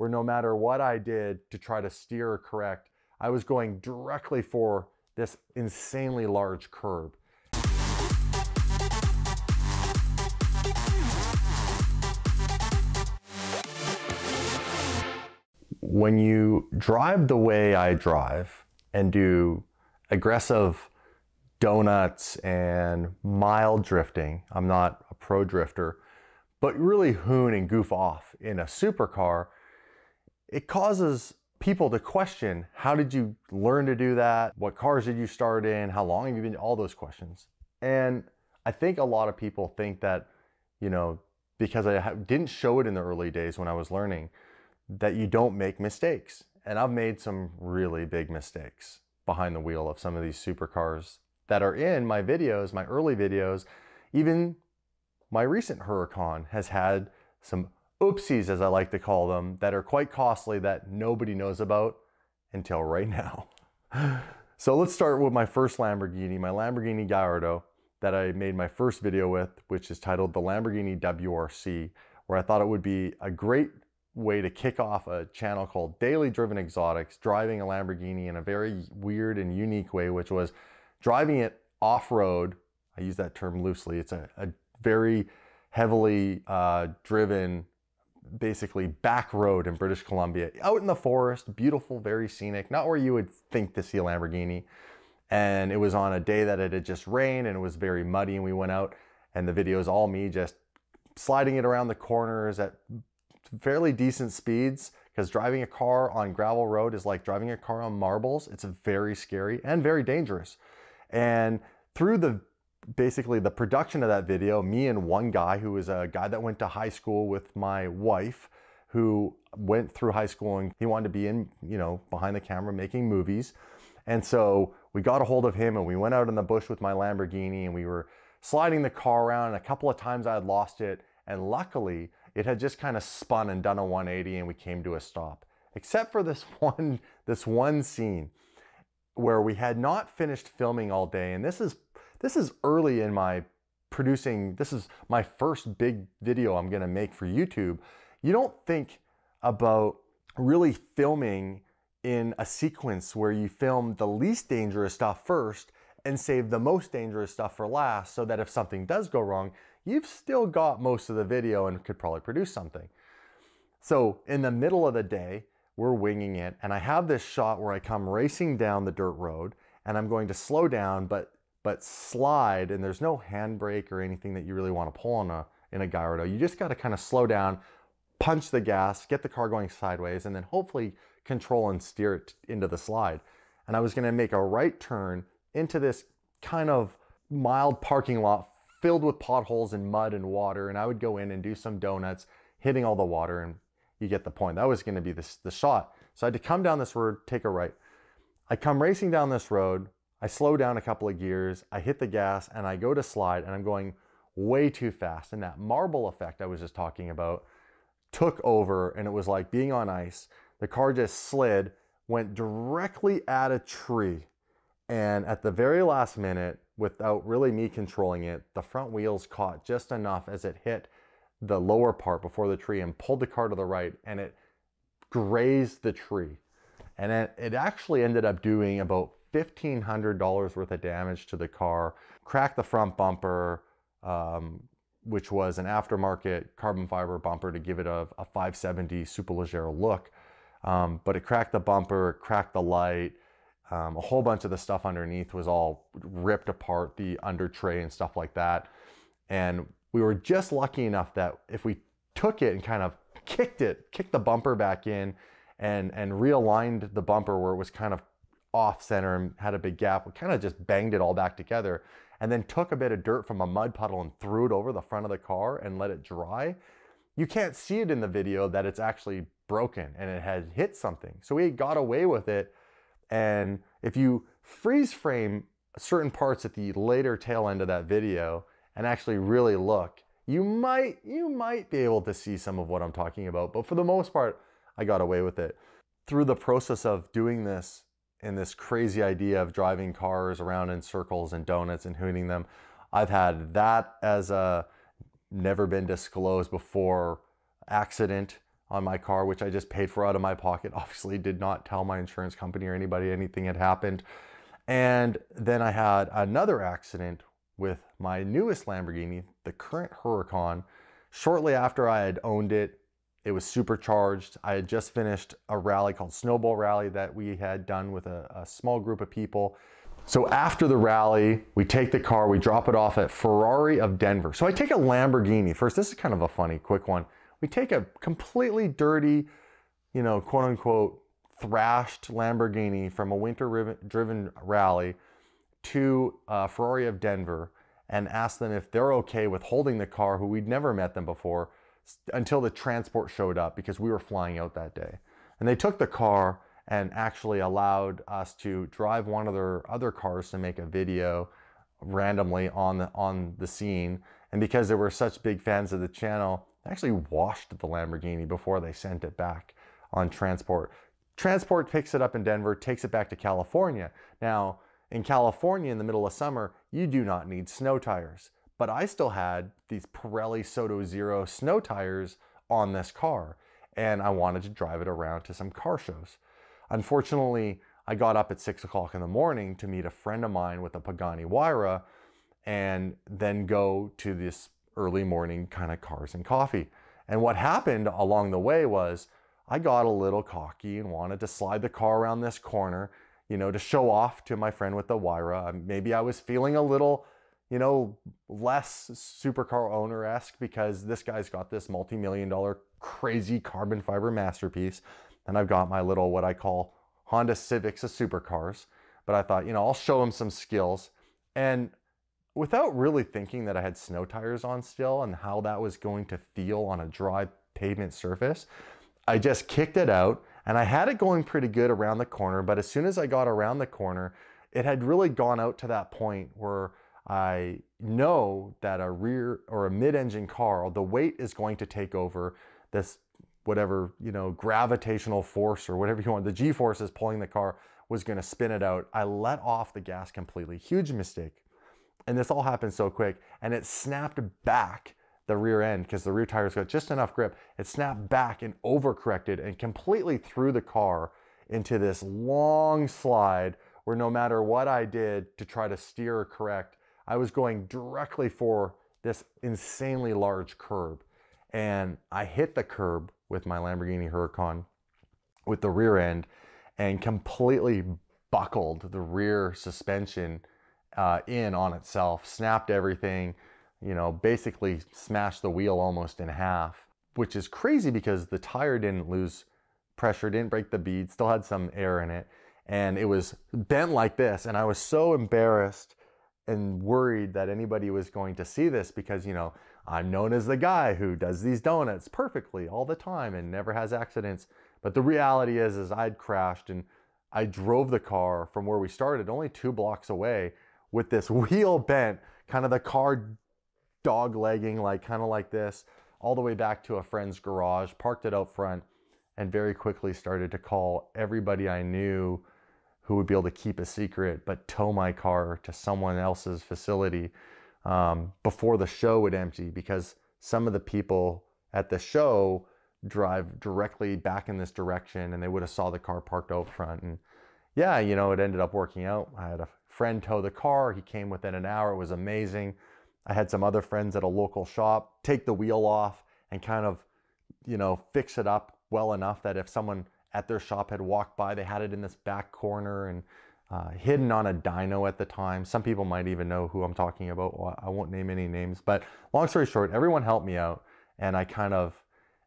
where no matter what I did to try to steer or correct, I was going directly for this insanely large curb. When you drive the way I drive and do aggressive donuts and mild drifting, I'm not a pro drifter, but really hoon and goof off in a supercar, it causes people to question, how did you learn to do that? What cars did you start in? How long have you been, all those questions. And I think a lot of people think that, you know, because I didn't show it in the early days when I was learning, that you don't make mistakes. And I've made some really big mistakes behind the wheel of some of these supercars that are in my videos, my early videos. Even my recent Huracan has had some oopsies, as I like to call them, that are quite costly that nobody knows about until right now. so let's start with my first Lamborghini, my Lamborghini Gallardo that I made my first video with, which is titled the Lamborghini WRC, where I thought it would be a great way to kick off a channel called Daily Driven Exotics, driving a Lamborghini in a very weird and unique way, which was driving it off-road. I use that term loosely. It's a, a very heavily uh, driven basically back road in British Columbia, out in the forest, beautiful, very scenic, not where you would think to see a Lamborghini. And it was on a day that it had just rained and it was very muddy and we went out and the video is all me just sliding it around the corners at fairly decent speeds because driving a car on gravel road is like driving a car on marbles. It's very scary and very dangerous. And through the basically the production of that video, me and one guy who was a guy that went to high school with my wife, who went through high school and he wanted to be in, you know, behind the camera making movies. And so we got a hold of him and we went out in the bush with my Lamborghini and we were sliding the car around. And a couple of times I had lost it. And luckily, it had just kind of spun and done a 180 and we came to a stop. Except for this one, this one scene where we had not finished filming all day. And this is this is early in my producing, this is my first big video I'm gonna make for YouTube. You don't think about really filming in a sequence where you film the least dangerous stuff first and save the most dangerous stuff for last so that if something does go wrong, you've still got most of the video and could probably produce something. So in the middle of the day, we're winging it and I have this shot where I come racing down the dirt road and I'm going to slow down, but but slide and there's no handbrake or anything that you really want to pull on a, in a Gyrodo. You just got to kind of slow down, punch the gas, get the car going sideways, and then hopefully control and steer it into the slide. And I was going to make a right turn into this kind of mild parking lot filled with potholes and mud and water. And I would go in and do some donuts, hitting all the water. And you get the point. That was going to be the, the shot. So I had to come down this road, take a right. I come racing down this road, I slow down a couple of gears, I hit the gas and I go to slide and I'm going way too fast. And that marble effect I was just talking about took over and it was like being on ice. The car just slid, went directly at a tree. And at the very last minute, without really me controlling it, the front wheels caught just enough as it hit the lower part before the tree and pulled the car to the right and it grazed the tree. And it, actually ended up doing about $1,500 worth of damage to the car, cracked the front bumper, um, which was an aftermarket carbon fiber bumper to give it a, a 570 Superleggero look. Um, but it cracked the bumper, cracked the light, um, a whole bunch of the stuff underneath was all ripped apart, the under tray and stuff like that. And we were just lucky enough that if we took it and kind of kicked it, kicked the bumper back in and, and realigned the bumper where it was kind of off center and had a big gap. We kind of just banged it all back together and then took a bit of dirt from a mud puddle and threw it over the front of the car and let it dry. You can't see it in the video that it's actually broken and it had hit something. So we got away with it. And if you freeze frame certain parts at the later tail end of that video and actually really look, you might you might be able to see some of what I'm talking about, but for the most part, I got away with it. Through the process of doing this and this crazy idea of driving cars around in circles and donuts and hooning them. I've had that as a never been disclosed before accident on my car, which I just paid for out of my pocket. Obviously, did not tell my insurance company or anybody anything had happened. And then I had another accident with my newest Lamborghini, the current Huracan, shortly after I had owned it it was supercharged. I had just finished a rally called Snowball Rally that we had done with a, a small group of people. So after the rally, we take the car, we drop it off at Ferrari of Denver. So I take a Lamborghini first. This is kind of a funny, quick one. We take a completely dirty, you know, quote unquote, thrashed Lamborghini from a winter driven rally to uh, Ferrari of Denver and ask them if they're okay with holding the car, who we'd never met them before, until the transport showed up because we were flying out that day. And they took the car and actually allowed us to drive one of their other cars to make a video randomly on the, on the scene. And because they were such big fans of the channel, they actually washed the Lamborghini before they sent it back on transport. Transport picks it up in Denver, takes it back to California. Now, in California in the middle of summer, you do not need snow tires but I still had these Pirelli Soto Zero snow tires on this car, and I wanted to drive it around to some car shows. Unfortunately, I got up at six o'clock in the morning to meet a friend of mine with a Pagani Huayra and then go to this early morning kind of cars and coffee. And what happened along the way was I got a little cocky and wanted to slide the car around this corner, you know, to show off to my friend with the Huayra. Maybe I was feeling a little you know, less supercar owner esque because this guy's got this multi million dollar crazy carbon fiber masterpiece. And I've got my little, what I call Honda Civics of supercars. But I thought, you know, I'll show him some skills. And without really thinking that I had snow tires on still and how that was going to feel on a dry pavement surface, I just kicked it out and I had it going pretty good around the corner. But as soon as I got around the corner, it had really gone out to that point where I know that a rear or a mid-engine car, the weight is going to take over this whatever, you know, gravitational force or whatever you want, the G-force is pulling the car was going to spin it out. I let off the gas completely. Huge mistake. And this all happened so quick and it snapped back the rear end because the rear tires got just enough grip. It snapped back and overcorrected and completely threw the car into this long slide where no matter what I did to try to steer or correct, I was going directly for this insanely large curb. And I hit the curb with my Lamborghini Huracan with the rear end and completely buckled the rear suspension uh, in on itself, snapped everything, you know, basically smashed the wheel almost in half, which is crazy because the tire didn't lose pressure, didn't break the bead, still had some air in it. And it was bent like this. And I was so embarrassed and worried that anybody was going to see this because, you know, I'm known as the guy who does these donuts perfectly all the time and never has accidents. But the reality is, is I'd crashed and I drove the car from where we started only two blocks away with this wheel bent, kind of the car dog legging, like kind of like this, all the way back to a friend's garage, parked it out front and very quickly started to call everybody I knew who would be able to keep a secret but tow my car to someone else's facility um, before the show would empty because some of the people at the show drive directly back in this direction and they would have saw the car parked out front and yeah you know it ended up working out i had a friend tow the car he came within an hour it was amazing i had some other friends at a local shop take the wheel off and kind of you know fix it up well enough that if someone at their shop had walked by. They had it in this back corner and uh, hidden on a dyno at the time. Some people might even know who I'm talking about. Well, I won't name any names, but long story short, everyone helped me out. And I kind of,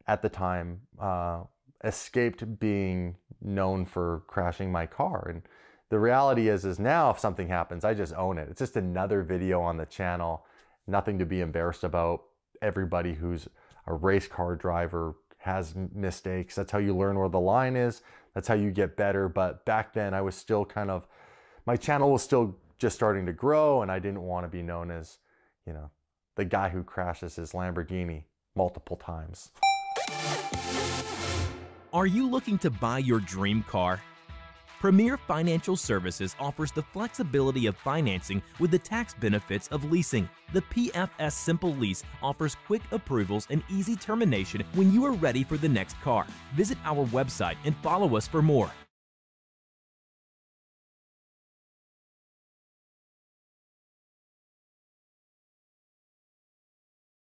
at the time, uh, escaped being known for crashing my car. And the reality is, is now if something happens, I just own it. It's just another video on the channel. Nothing to be embarrassed about. Everybody who's a race car driver, has mistakes. That's how you learn where the line is. That's how you get better. But back then, I was still kind of, my channel was still just starting to grow, and I didn't want to be known as, you know, the guy who crashes his Lamborghini multiple times. Are you looking to buy your dream car? Premier Financial Services offers the flexibility of financing with the tax benefits of leasing. The PFS Simple Lease offers quick approvals and easy termination when you are ready for the next car. Visit our website and follow us for more.